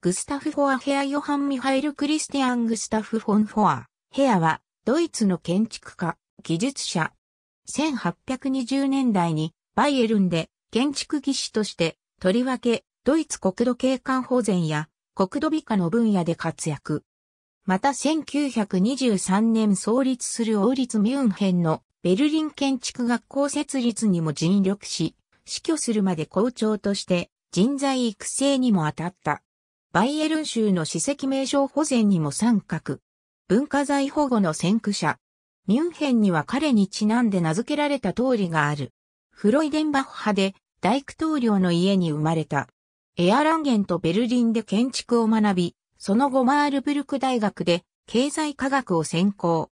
グスタフ・フォア・ヘア・ヨハン・ミハイル・クリスティアン・グスタフ・フォン・フォア、ヘアは、ドイツの建築家、技術者。1820年代に、バイエルンで、建築技師として、とりわけ、ドイツ国土景観保全や、国土美化の分野で活躍。また1923年創立する王立ミュンヘンのベルリン建築学校設立にも尽力し、死去するまで校長として人材育成にも当たった。バイエルン州の史跡名称保全にも参画。文化財保護の先駆者。ミュンヘンには彼にちなんで名付けられた通りがある。フロイデンバッハで大工棟梁の家に生まれた。エアランゲンとベルリンで建築を学び、その後マールブルク大学で経済科学を専攻。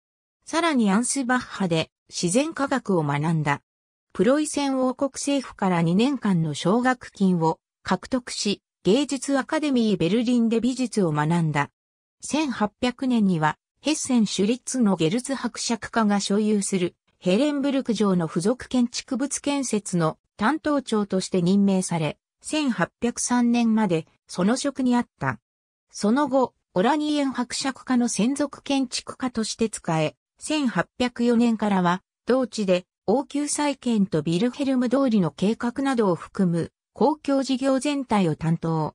さらにアンスバッハで自然科学を学んだ。プロイセン王国政府から2年間の奨学金を獲得し、芸術アカデミーベルリンで美術を学んだ。1800年には、ヘッセンッ立のゲルツ伯爵家が所有するヘレンブルク城の付属建築物建設の担当長として任命され、1803年までその職にあった。その後、オラニエン伯爵家の専属建築家として使え、1804年からは、同地で王宮再建とビルヘルム通りの計画などを含む公共事業全体を担当。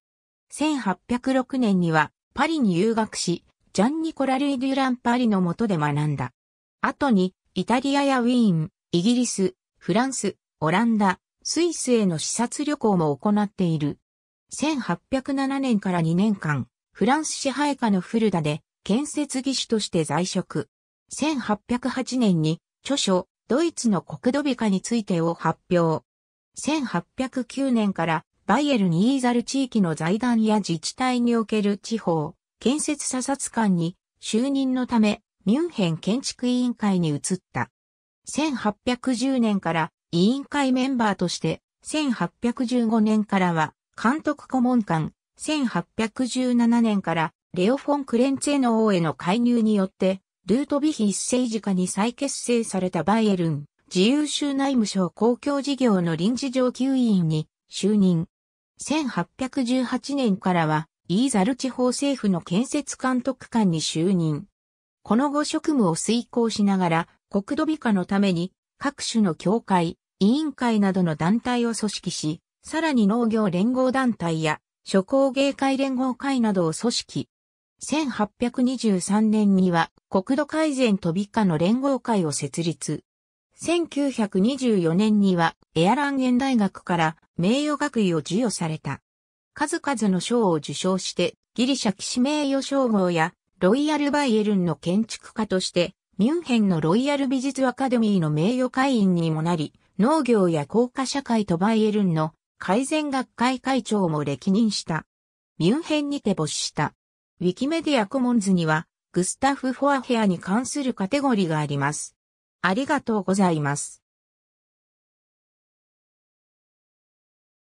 1806年にはパリに留学し、ジャンニコラ・ルイ・デュラン・パリの下で学んだ。後に、イタリアやウィーン、イギリス、フランス、オランダ、スイスへの視察旅行も行っている。1807年から2年間、フランス支配下のフルダで建設技師として在職。1808年に著書、ドイツの国土美化についてを発表。1809年からバイエルニーザル地域の財団や自治体における地方、建設査察官に就任のためミュンヘン建築委員会に移った。1810年から委員会メンバーとして、1815年からは監督顧問官、1817年からレオ・フォン・クレンツェの王への介入によって、ルートヴィヒ一世時下に再結成されたバイエルン。自由州内務省公共事業の臨時上級委員に就任。1818年からは、イーザル地方政府の建設監督官に就任。この後職務を遂行しながら、国土美化のために、各種の協会、委員会などの団体を組織し、さらに農業連合団体や、諸工芸会連合会などを組織。1823年には、国土改善と美化の連合会を設立。1924年にはエアランゲン大学から名誉学位を授与された。数々の賞を受賞してギリシャ騎士名誉称号やロイヤルバイエルンの建築家としてミュンヘンのロイヤル美術アカデミーの名誉会員にもなり、農業や効果社会とバイエルンの改善学会会長も歴任した。ミュンヘンにて没した。ウィキメディアコモンズには、グスタフ・フォアヘアに関するカテゴリーがあります。ありがとうございます。